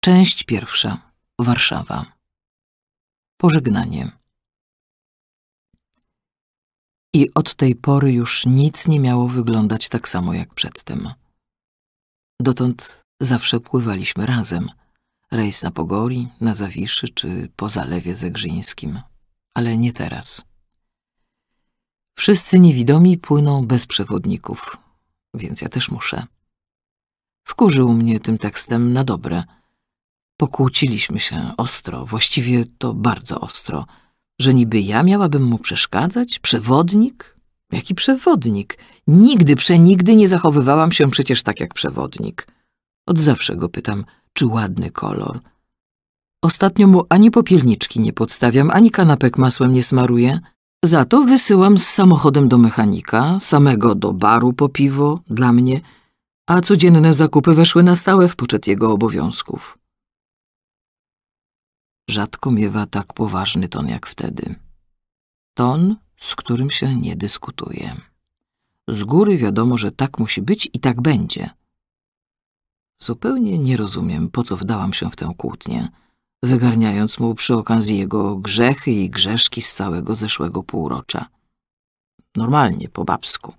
Część pierwsza. Warszawa. Pożegnanie. I od tej pory już nic nie miało wyglądać tak samo jak przedtem. Dotąd zawsze pływaliśmy razem. Rejs na Pogori, na Zawiszy czy po Zalewie Zegrzyńskim. Ale nie teraz. Wszyscy niewidomi płyną bez przewodników, więc ja też muszę. Wkurzył mnie tym tekstem na dobre – Pokłóciliśmy się ostro, właściwie to bardzo ostro, że niby ja miałabym mu przeszkadzać? Przewodnik? Jaki przewodnik? Nigdy, przenigdy nie zachowywałam się przecież tak jak przewodnik. Od zawsze go pytam, czy ładny kolor. Ostatnio mu ani popielniczki nie podstawiam, ani kanapek masłem nie smaruję. Za to wysyłam z samochodem do mechanika, samego do baru po piwo, dla mnie, a codzienne zakupy weszły na stałe w poczet jego obowiązków rzadko miewa tak poważny ton jak wtedy. Ton, z którym się nie dyskutuje. Z góry wiadomo, że tak musi być i tak będzie. Zupełnie nie rozumiem, po co wdałam się w tę kłótnię, wygarniając mu przy okazji jego grzechy i grzeszki z całego zeszłego półrocza. Normalnie, po babsku.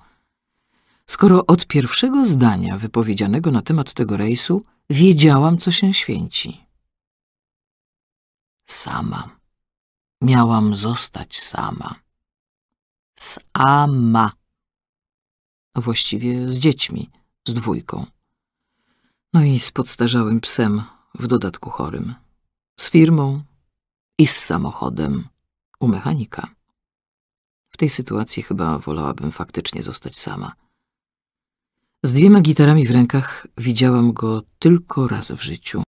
Skoro od pierwszego zdania wypowiedzianego na temat tego rejsu wiedziałam, co się święci sama. Miałam zostać sama. Sama. A właściwie z dziećmi, z dwójką. No i z podstarzałym psem, w dodatku chorym. Z firmą i z samochodem u mechanika. W tej sytuacji chyba wolałabym faktycznie zostać sama. Z dwiema gitarami w rękach widziałam go tylko raz w życiu.